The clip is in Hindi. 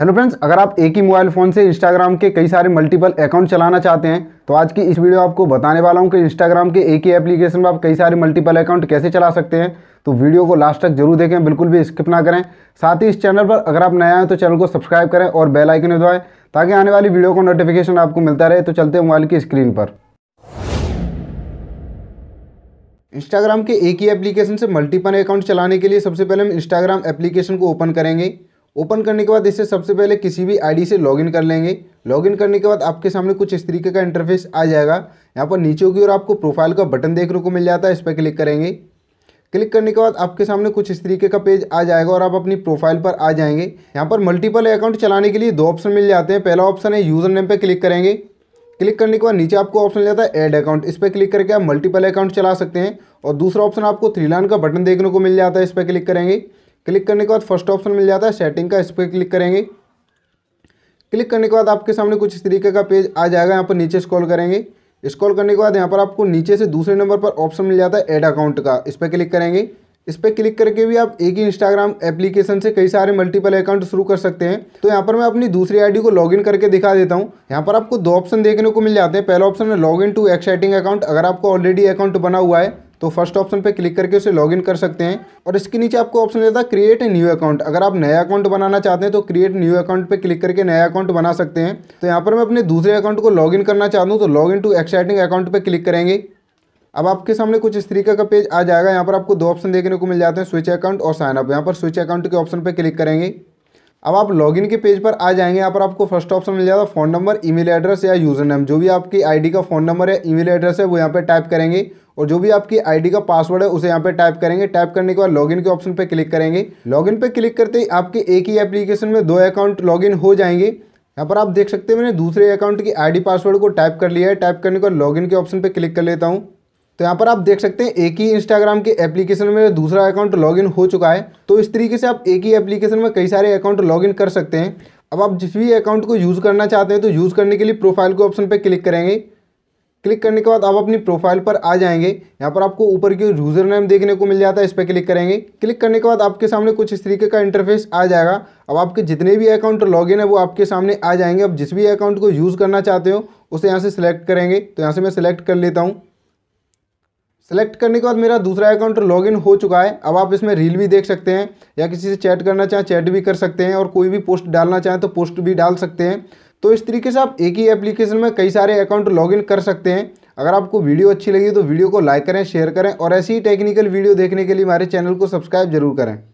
हेलो फ्रेंड्स अगर आप एक ही मोबाइल फ़ोन से इंस्टाग्राम के कई सारे मल्टीपल अकाउंट चलाना चाहते हैं तो आज की इस वीडियो आपको बताने वाला हूं कि इंस्टाग्राम के एक ही एप्लीकेशन में आप कई सारे मल्टीपल अकाउंट कैसे चला सकते हैं तो वीडियो को लास्ट तक जरूर देखें बिल्कुल भी स्किप ना करें साथ ही इस चैनल पर अगर आप नए आए तो चैनल को सब्सक्राइब करें और बेलाइकन दबाएँ ताकि आने वाली वीडियो का नोटिफिकेशन आपको मिलता रहे तो चलते हैं मोबाइल की स्क्रीन पर इंस्टाग्राम के एक ही एप्लीकेशन से मल्टीपल अकाउंट चलाने के लिए सबसे पहले हम इंस्टाग्राम एप्लीकेशन को ओपन करेंगे ओपन करने के बाद इसे सबसे पहले किसी भी आईडी से लॉगिन कर लेंगे लॉगिन करने के बाद आपके सामने कुछ इस तरीके का इंटरफेस आ जाएगा यहाँ पर नीचे की ओर आपको प्रोफाइल का बटन देखने को मिल जाता है इस पर क्लिक करेंगे क्लिक करने के बाद आपके सामने कुछ इस तरीके का पेज आ जाएगा और आप अपनी प्रोफाइल पर आ जाएंगे यहाँ पर मल्टीपल अकाउंट चलाने के लिए दो ऑप्शन मिल जाते हैं पहला ऑप्शन है यूज़र नेम पर क्लिक करेंगे क्लिक करने के बाद नीचे आपको ऑप्शन मिल जाता है ऐड अकाउंट इस पर क्लिक करके आप मल्टीपल अकाउंट चला सकते हैं और दूसरा ऑप्शन आपको थ्री लाइन का बटन देखने को मिल जाता है इस पर क्लिक करेंगे क्लिक करने के बाद फर्स्ट ऑप्शन मिल जाता है सेटिंग का इस पर क्लिक करेंगे क्लिक करने के बाद आपके सामने कुछ इस तरीके का पेज आ जाएगा यहाँ पर नीचे स्क्रॉल करेंगे स्क्रॉल करने के बाद यहाँ पर आपको नीचे से दूसरे नंबर पर ऑप्शन मिल जाता है एड अकाउंट का इस पर क्लिक करेंगे इस पर क्लिक करके भी आप एक ही इंस्टाग्राम एप्लीकेशन से कई सारे मल्टीपल अकाउंट शुरू कर सकते हैं तो यहाँ पर मैं अपनी दूसरी आईडी को लॉगिन करके दिखा देता हूँ यहाँ पर आपको दो ऑप्शन देखने को मिल जाते हैं पहला ऑप्शन है लॉगिन टू एक्साइटिंग अकाउंट अगर आपको ऑलरेडी अकाउंट बना हुआ है तो फर्स्ट ऑप्शन पे क्लिक करके उसे लॉगिन कर सकते हैं और इसके नीचे आपको ऑप्शन देता है क्रिएट ए न्यू अकाउंट अगर आप नया अकाउंट बनाना चाहते हैं तो क्रिएट न्यू अकाउंट पे क्लिक करके नया अकाउंट बना सकते हैं तो यहाँ पर मैं अपने दूसरे अकाउंट को लॉगिन करना चाहता हूँ तो log in to exciting account पर क्लिक करेंगे अब आपके सामने कुछ इस तरीके का पेज आ जाएगा यहाँ पर आपको दो ऑप्शन देखने को मिल जाते हैं स्विच अकाउंट और साइनअप यहाँ पर स्विच अकाउंट के ऑप्शन पर क्लिक करेंगे अब आप लॉगिन के पेज पर आ जाएंगे यहाँ पर आपको फर्स्ट ऑप्शन मिल जाएगा फ़ोन नंबर ईमेल एड्रेस या यूज़र नेम जो भी आपकी आईडी का फ़ोन नंबर या ईमेल एड्रेस है वो यहाँ पर टाइप करेंगे और जो भी आपकी आईडी का पासवर्ड है उसे यहाँ पे टाइप करेंगे टाइप करने के बाद लॉगिन के ऑप्शन पे क्लिक करेंगे लॉगिन पे क्लिक करते ही आपके एक ही एप्लीकेशन में दो अकाउंट लॉगिन हो जाएंगे यहाँ पर आप देख सकते हैं मैंने दूसरे अकाउंट की आईडी पासवर्ड को टाइप कर लिया है टाइप करने के बाद लॉगिन के ऑप्शन पर क्लिक कर लेता हूँ तो यहाँ पर आप देख सकते हैं एक ही इंस्टाग्राम के एप्लीकेशन में दूसरा अकाउंट लॉगिन हो चुका है तो इस तरीके से आप एक ही एप्लीकेशन में कई सारे अकाउंट लॉगिन कर सकते हैं अब आप जिस भी अकाउंट को यूज़ करना चाहते हैं तो यूज़ करने के लिए प्रोफाइल के ऑप्शन पर क्लिक करेंगे क्लिक करने के बाद आप अपनी प्रोफाइल पर आ जाएंगे यहाँ पर आपको ऊपर की यूज़र नेम देखने को मिल जाता है इस पर क्लिक करेंगे क्लिक करने के बाद आपके सामने कुछ इस तरीके का इंटरफेस आ जाएगा अब आपके जितने भी अकाउंट लॉगिन है वो आपके सामने आ जाएंगे अब जिस भी अकाउंट को यूज़ करना चाहते हो उसे यहाँ से सिलेक्ट करेंगे तो यहाँ से मैं सिलेक्ट कर लेता हूँ सेलेक्ट करने के बाद मेरा दूसरा अकाउंट लॉगिन हो चुका है अब आप इसमें रील भी देख सकते हैं या किसी से चैट करना चाहें चैट भी कर सकते हैं और कोई भी पोस्ट डालना चाहें तो पोस्ट भी डाल सकते हैं तो इस तरीके से आप एक ही एप्लीकेशन में कई सारे अकाउंट लॉगिन कर सकते हैं अगर आपको वीडियो अच्छी लगी तो वीडियो को लाइक करें शेयर करें और ऐसी ही टेक्निकल वीडियो देखने के लिए हमारे चैनल को सब्सक्राइब जरूर करें